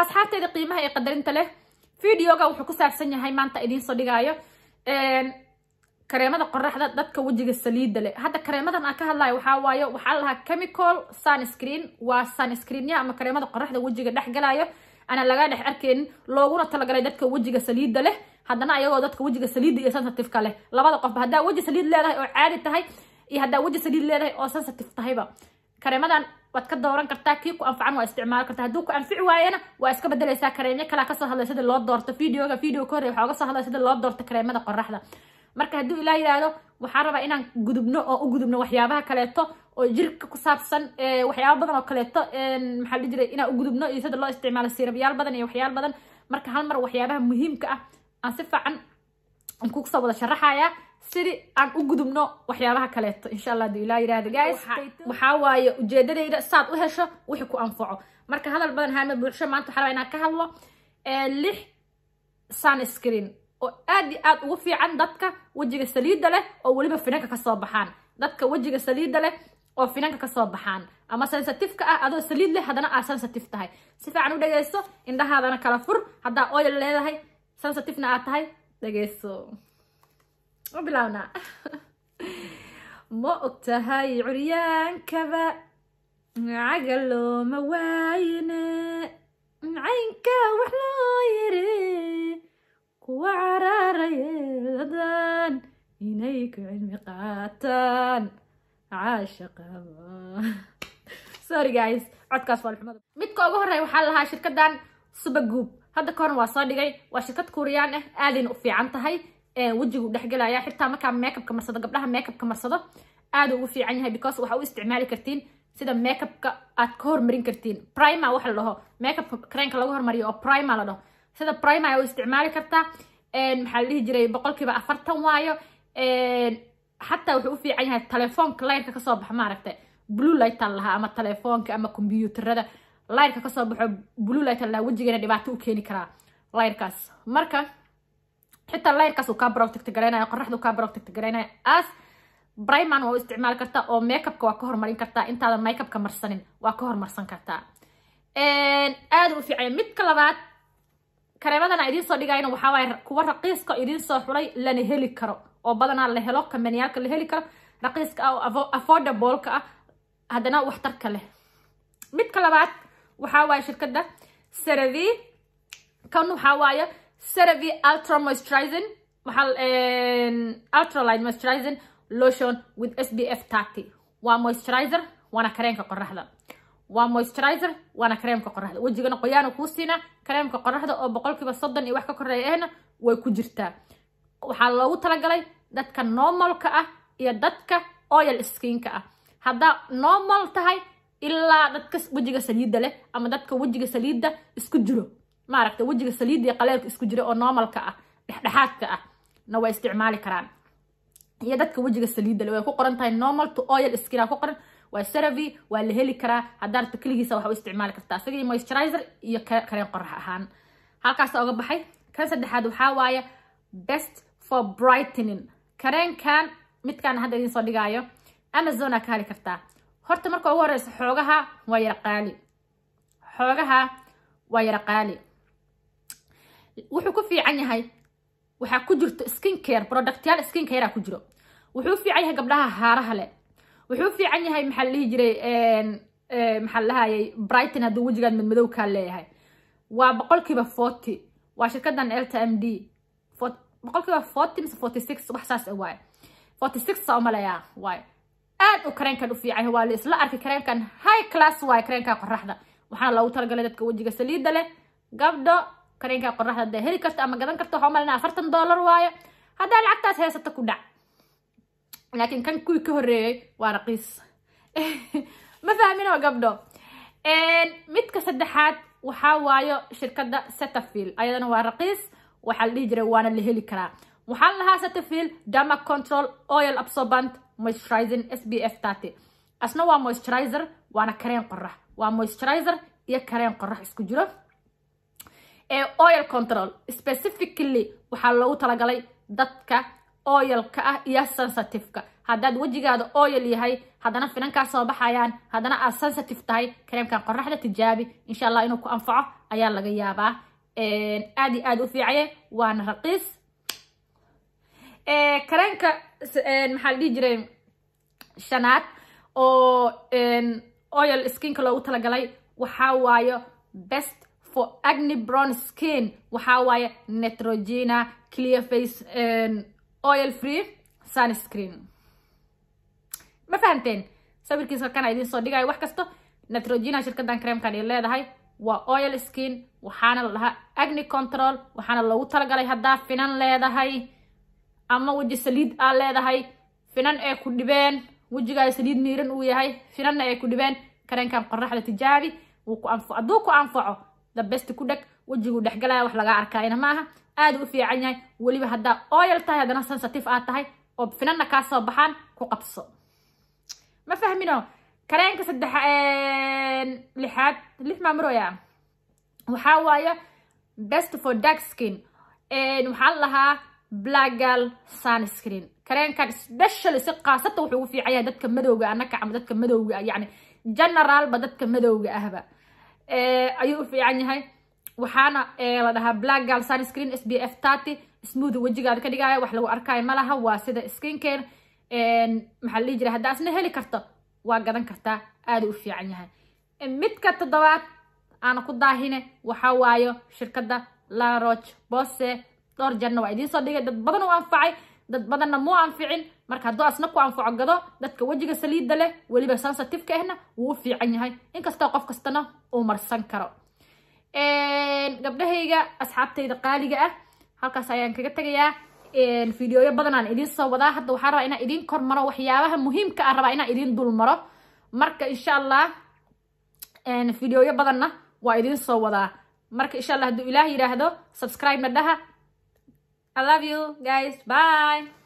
asxaabteeda qiimaha ee qadarinta leh videoga wuxuu ku saabsan yahay maanta idiinsoo dhigaayo kareemada qoraxda dadka wejiga saliidda leh hadda kareemadan aan ka hadlayo waxaa waayo waxaa lahaa chemical sunscreen waa sunscreenyaha ama kareemada qoraxda wejiga dhex galayo ana laga dhex arkeynin looguna talagalay dadka wejiga saliidda leh haddana ayagoo dadka wejiga saliidda iyo sensitive leh labada qofba haddaa weji saliid leedahay oo caadi tahay iyo haddaa weji saliid leedahay oo sensitive tahayba kareemadan waad ka dooran kartaa kii ku anfacan waa isticmaali kartaa hadduu ku anfici waayana waa iska bedelaysaa kareemyo kalaa kasoo hadlay sida loo doorto videoga video ka horey waxaa uga soo hadlay sida loo doorto kareemada qoraxda marka hadduu ilaa yidhaahdo waxaan rabaa inaan gudubno oo u gudubno waxyaabaha kaleeto oo jirka ku saabsan waxyaaba badan oo kaleeto maxaa la jiray inaan u gudubno iyo sida loo isticmaalo siirabyaal badan iyo waxyaal badan marka hal waxyaabaha muhiimka ah aan si fiican aan wada sharaxayaa sidi aan u gudubno waxyaabaha kaleeto insha allah haduu ilaa ujeedadayda saad u hesho wixii ku anfaco marka hadal badan haame bulsho maanta waxaa inaan ka hadlo eh, lix sunscreen oo aad i aad ugu fiican dadka wejiga saliidda leh oo weliba finanka kasoo baxaan dadka wejiga saliidda leh oo finanka kasoo baxaan ama sensitifeka ah adoo saliid leh haddana aad sensitive tahay si fiican u dhegeyso indhahaadana kala fur haddaa oyal leedahay sensitifena aad tahay dhegeyso bilaabnaa ma og tahay curyaankaba nacaga looma waayine caynka wax loo yiri kuwa caraarayeedan inay ku cilmi qaataan caashaqaba sorry guys codkaas midka ugu horreeya waxaa lahaa shirkadan subaguub hadda koorna waa soo dhigay waa shirkad kuuriyaan ah aadayna u fiican tahay wejigu dhexgelaya xitaa markaa makeupka marsado gabdhaha makeupka marsado aada ugu fiican yahay because waxaa u isticmaali kartiin sida makeupka aad ka hormarin kartiin primer waxa la dhaho makeupka kreenka lagu hormariyo oo primer la dhaho sida primer ayaa u isticmaali kartaa maxaa la dhihi jiray boqolkiiba afartan waayo xataa wuxuu u fiican yahay telefoonka layrka kasoo baxa maaragtay blue lightan lahaa ama telefoonka ama kombiyuutarada layrka kasoo baxo blue lightan lahaa wejigeena dhibaato u keeni karaa layrkaas marka xitaa layrkaasuu kaa broctect garaynaya qoraxdu kaa broctect garaynaya as briman waa u isticmaali kartaa oo makeupka waa ka hormarin kartaa intaadan makeupka marsanin waa ka hormarsan kartaa aada u fiicanya midka labaad kareemadana idiin soo dhigayna waxaa kuwa raqiiska idiin soo xulay lana heli karo oo badanaa la helo kamaniyaalka la heli karo raqiiska ah oo affordableka ah haddana waxtarka leh midka labaad waxaa waaye shirkadda saravi kan waxaa waaye cerave ultra moisturizing eh, ultralight moisturizing lotion with sbf tarty waa moisturizer waana kareenka qoraxda waa moisturizer waana kareemka qoraxda wejigana qoyaana kuu siina kareemka qoraxda oo boqolkiiba soddon iyo wax ka koreeya ahna way ku jirtaa waxaa loogu talagalay dadka normalka ah iyo dadka oil skinka ah haddaa normal tahay ilaa dadka wejiga saliidda leh ama dadka wejiga saliidda isku jiro maaragta wejiga saliiddii qaleelka isku jira oo noomalka ah dhexdhexaadka ah na way isticmaali karaan iyo dadka wejiga saliidda le way ku qoran tahay normal to oil skina ku qoran waa saravi waa la heli karaa haddaad rabto keligiisa waxa u isticmaali kartaa isagii moisturizer iyo kareen qorax ahaan halkaasa oga baxay kan saddexaad waxaa waaye best for brightening kareenkan midkan hadda idiin soo dhigaayo amazona ka heli kartaa horta marka ugu horeysa xoogaha waa yara qaali xoogaha waa yara qaali wuxuu ku fiican yahay waxaa ku jirto skin care productyaal skin ku jiro wuxuu fiican yahay gabdhaha haaraha leh wuxuu fiican yahay maxaa la dhihi jiray maxaa la brighton hadduu wejigaad madmadow kaa leeyahay waa boqolkiiba forty waa shirkadan elta m d boqolkiiba forty mise forty six wax saas ah waaye forty six saa umalayaa waaye aad u kareenkan u fiican waa la isla arkay kareenkan high class waaye kareenkaa qoraxda waxaana loogu talagalay dadka wejiga saliidda leh gabdho kareenkaa qoraxda haddaa heli karto ama gadan karto waxaa umalana afartan dollar waayo haddaa lacagtaas heysata ku dhac laakiin kan kuwii ka horreeyey waa raqiis ma fahmino gabdho midka saddexaad waxaa waayo shirkadda setterfield ayadana waa raqiis waxaa la dhihi jiray waana la heli karaa waxaan lahaa setterfield dama control oil absorbant moisturizing s b f thirty asna waa moisturizer waana kareen qorax waa moisturizer iyo kareen qorax isku jiro ee oil control specifically waxaa loogu talagalay dadka oyalka ah iyo sensitiveka haddaad wejigaada oyal yahay haddana finankaa soo baxayaan haddana aad sensitive tahay kareemkan qoraxda tijaabi insha allah inuu ku anfaco ayaa laga yaabaa aad iyo aad u fiicaye waana raqiis kareenka maxaa la dhihi jiray shanaad oo oyal skinka loogu talagalay waxaa waayo best for agni brown skin waxaa waaye netrogena clear face eh, oil free sunscreen ma fahamteen sawirkiisa kana idiin soo dhigayo wax kasto netrogena shirkadan creamkan ay leedahay waa oil skin waxaana la agni control waxaana logu talagalay haddaa finan leedahay ama weji saliid aa leedahay finan ee ku dhibeen wejigaayo saliid miiran uu yahay finanna ee ku dhibeen kareenkan qoraxda tijaabi hadduu ku anfaco dabeysti ku dheg wejiguu dhexgalaya wax laga arkaayana ma aha aad u fiican yahay weliba haddaa oyal tahay haddana sensitive aad tahay oo finanna kaa baxaan ku qabso ma fahmino kareenka saddex lixaad lix maamuroya waxaa waaye best for dark skin waxaa lahaa blagal sunscreen kareenkan specially si kaasata wuxuu ugu fiican yahay dadka madowga anaka ah, ama dadka madowga ah, yani generalba dadka madowga ahba Eh, ayuu u fiican yahay waxaana eh, la black gal sun s b f thirty smooth wejigaada ka dhigaya wax lagu arkaayo malaha waa sida skin care eh, maxaa la dhihi jiray heli karto waa gadan kartaa aaduu u fiican yahay midka toddobaad aana ku daahine waxaa waayo shirkadda laroch bose dhowr janna waa idiin soo dhigay dad badan u anfacay dad badanna muu anficin marka hadduu asna ku anfaco dadka wejiga saliidda leh weliba sensitiveka ahna wuu u fiican yahay inkastoo qof kastana uu marsan karo gabdhahayga asxaabtayda qaaliga ah halkaas ayaan kaga tegayaa fideoyo badanaan idiin soo wadaa hadda waxaa rabaa inaan idiin kor maro waxyaabaha muhiimka a ah, rabaa inaan idiin dul maro marka insha allah fideoyo badanna waa idiin soo wadaa marka insha allah hadduu ilaah yidhaahdo subscribe na dhaha i love you guys bye